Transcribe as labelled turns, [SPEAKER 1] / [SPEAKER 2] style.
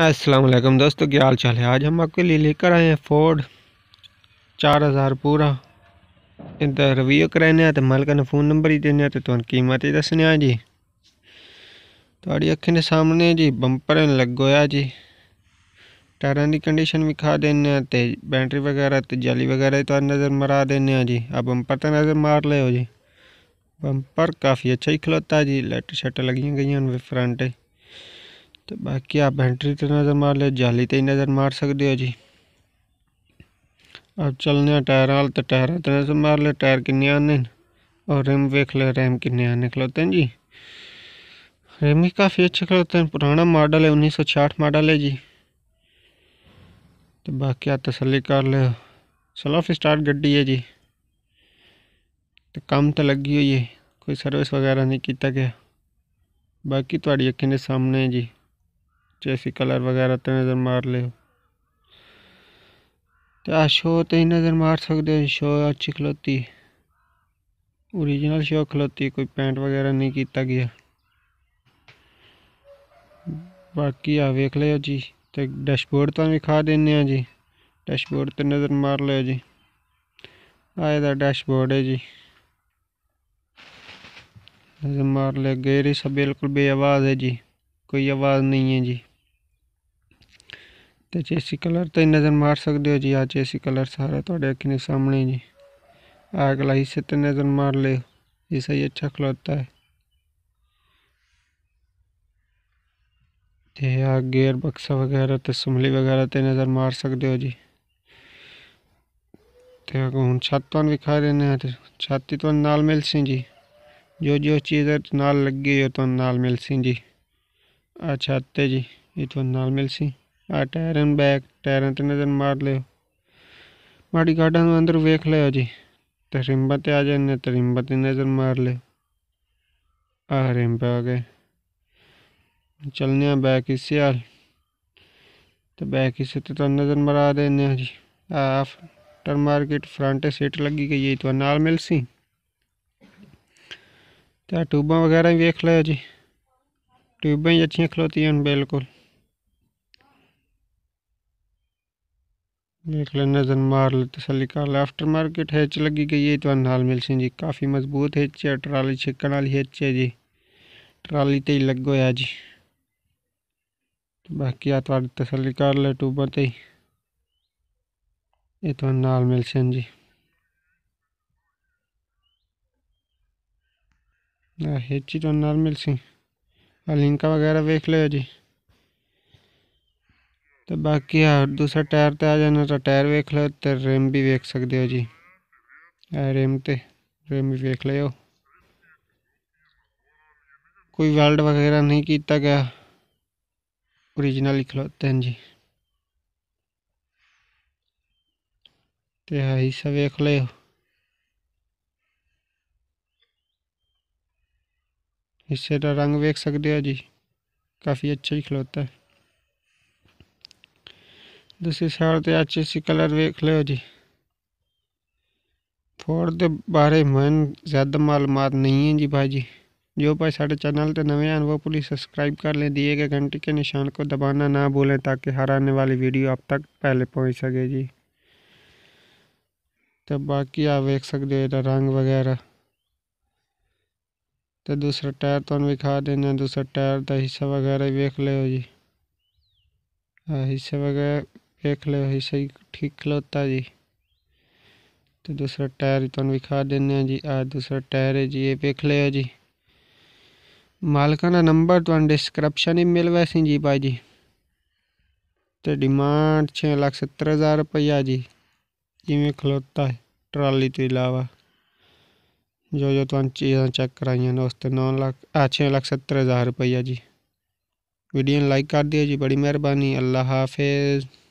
[SPEAKER 1] असलम दोस्तों क्या हाल चाल है आज हम आपके लिए लेकर आए हैं फोर्ड चार हज़ार पूरा इतना रिव्यू कराने तो मालिका ने फ़ोन नंबर ही देने तो तुम कीमत ही दसने जी थोड़ी अखें के सामने जी बंपर लगो जी टायरों की कंडीशन भी खा देने तो बैटरी वगैरह तो जाली वगैरह तो नज़र मरा देने जी आप बंपर तो नज़र मार लो जी बंपर काफ़ी अच्छा ही खलोता जी लाइट शट लगी गई फ्रंट तो बाकी आप एंट्री तो नज़र मार लिया जाली तो ही नज़र मार सकते हो जी अब चलने टायर हाल तो टायर तो नज़र मार लिया टायर किन्ने आने और रिम देख ले रैम किन्ने आने खलोते हैं जी रिम ही काफ़ी अच्छे खलोते हैं पुराना मॉडल है उन्नीस सौ छियाठ मॉडल है जी तो बाकी आप तसली कर ले सेल्फ स्टार्ट गड्डी है जी तो कम तो लगी हुई है कोई सर्विस वगैरह नहीं किया गया बाकी थोड़ी अखीं के सामने जी जैसे कलर वगैरह तो नज़र मार ले तो शो तो ही नज़र मार सकते हो शो अच्छी खलोती ओरिजिनल शो खलोती कोई पेंट वगैरह नहीं किया गया बाकी आख वेख जी तो डैशबोर्ड तो दिखा देने जी डैशबोर्ड तो नज़र मार लियो जी आए डैशबोर्ड है जी नज़र मार लिया गेरी सब बिल्कुल बेआवाज़ है जी कोई आवाज़ नहीं है जी तो जेसी कलर तो नज़र मार सकते हो जी आ जेसी कलर सारा थोड़े तो अखिने सामने जी अगला हिस्से तो नज़र मार ले हिस्सा ही अच्छा खलोता है तो आ गेयर बक्सा वगैरह तो सुमली वगैरह तो नज़र मार सकते हो जी तो हूँ छत तो विखा रहे हैं तो छाती तो नाल मिल सी जी जो जो चीज़ नाल लगी हो तो नाल मिल सी जी आ छत जी ये तो नाल मिल सी आ टायर बैक टायर से नज़र मार लियो माड़ी गार्डन अंदर वेख लो जी तो रिम्बा तो आ जाने तो रिम्बा से नज़र मार लियो आ रिम्ब आ गए चलने बैक इसे हाल तो बैक इसे तो, तो नज़र मरा देने जी after market front seat लगी गई है तो नाल मिल सी तो ट्यूबा वगैरह भी वेख लो जी ट्यूबा ही अच्छी खलोती हैं बिल्कुल देख लें लेना जनमार तसलीकाल आफ्टर मार्केट हैच लगी गई है तो नाल मिल सी जी काफ़ी मजबूत हैच है ट्राली छिकन वाली हैच है जी ट्राली तो ही लग होया जी बाकी आ थोड़ी तसलीकाल है टूबा ते ये तो नाल मिल सन जी हैच ही तो नाल मिल सी लिंक वगैरह वेख लो जी तो बाकी हर दूसरा टायर तो आ जाना तो टायर वेख लो तो रिम भी वेख सकते हो जी रिम तो रिम भी वेख लो कोई वेल्ड वगैरह नहीं किया गया ओरिजिनल लिख लो हैं जी हाँ तो हिस्सा देख लो हिस्से का रंग वेख सकते हो जी काफ़ी अच्छा ही खलोता है दूसरी साइड तो अच्छी से कलर वेख लो जी फोर्ड के बारे मन ज़्यादा मालूम नहीं है जी भाई जी जो भाई साढ़े चैनल पर नवे हैं वो प्लीज़ सब्सक्राइब कर लें दिए गए घंटे के निशान को दबाना ना भूलें ताकि हर आने वाली वीडियो आप तक पहले पहुंच सके जी तो बाकी आप देख सकते हो रंग वगैरह तो दूसरा टायर तुम विखा देना दूसरा टायर का हिस्सा वगैरह वेख लो जी हिस्सा वगैरह देख लो ऐसे सही ठीक खलोता जी तो दूसरा टायर तुम विखा दें जी आ दूसरा टायर है जी ये देख लो जी मालका का नंबर तुम तो डिस्क्रिप्शन ही मिलवासी जी भाई जी तो डिमांड छः लाख सत्तर हज़ार रुपया जी इवें खलोता है ट्राली तो इलावा जो जो तुम चीज़ा चेक कराइया उस नौ लाख आ छः लाख सत्तर हज़ार रुपया जी वीडियो लाइक कर दिए जी बड़ी मेहरबानी अल्लाह हाफिज़